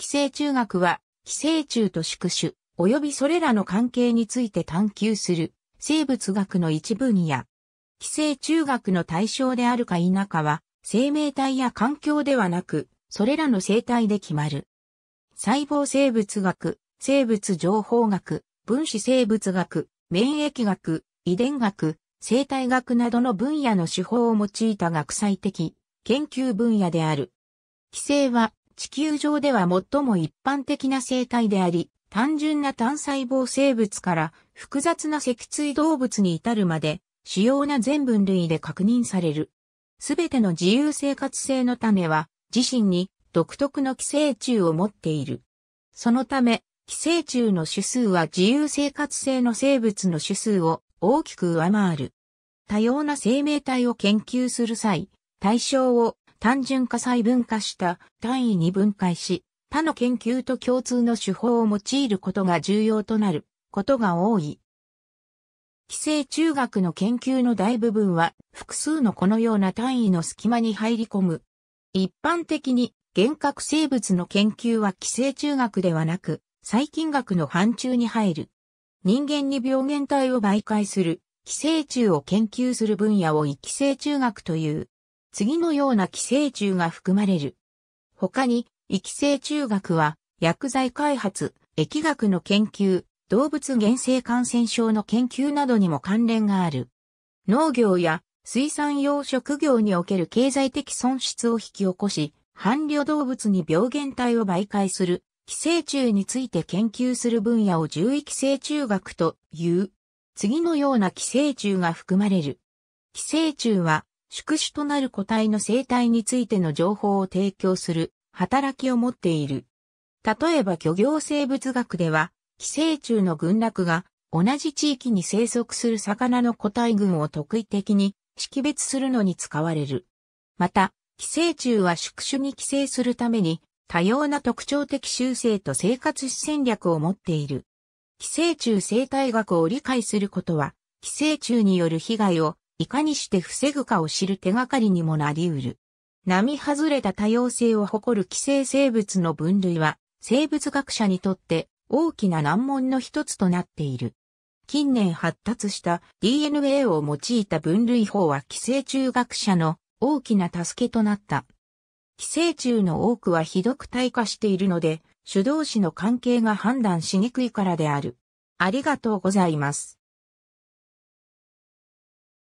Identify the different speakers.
Speaker 1: 寄生虫学は、寄生虫と宿主、及びそれらの関係について探求する、生物学の一分野。寄生虫学の対象であるか否かは、生命体や環境ではなく、それらの生態で決まる。細胞生物学、生物情報学、分子生物学、免疫学、遺伝学、生態学などの分野の手法を用いた学際的研究分野である。寄生は地球上では最も一般的な生態であり、単純な単細胞生物から複雑な脊椎動物に至るまで、主要な全分類で確認される。すべての自由生活性のためは、自身に独特の寄生虫を持っている。そのため、寄生虫の種数は自由生活性の生物の種数を大きく上回る。多様な生命体を研究する際、対象を単純化細分化した単位に分解し、他の研究と共通の手法を用いることが重要となることが多い。寄生虫学の研究の大部分は複数のこのような単位の隙間に入り込む。一般的に幻覚生物の研究は寄生虫学ではなく、細菌学の範疇に入る。人間に病原体を媒介する寄生虫を研究する分野を異寄生虫学という。次のような寄生虫が含まれる。他に、異寄生虫学は、薬剤開発、疫学の研究、動物原生感染症の研究などにも関連がある。農業や水産養殖業における経済的損失を引き起こし、伴侶動物に病原体を媒介する寄生虫について研究する分野を獣医寄生虫学という。次のような寄生虫が含まれる。寄生虫は宿主となる個体の生態についての情報を提供する働きを持っている。例えば漁業生物学では、寄生虫の群落が同じ地域に生息する魚の個体群を特異的に識別するのに使われる。また、寄生虫は宿主に寄生するために多様な特徴的習性と生活戦略を持っている。寄生虫生態学を理解することは、寄生虫による被害をいかにして防ぐかを知る手がかりにもなり得る。並外れた多様性を誇る寄生生物の分類は、生物学者にとって大きな難問の一つとなっている。近年発達した DNA を用いた分類法は寄生虫学者の大きな助けとなった。寄生虫の多くはひどく退化しているので、主導子の関係が判断しにくいからである。ありがとうございます。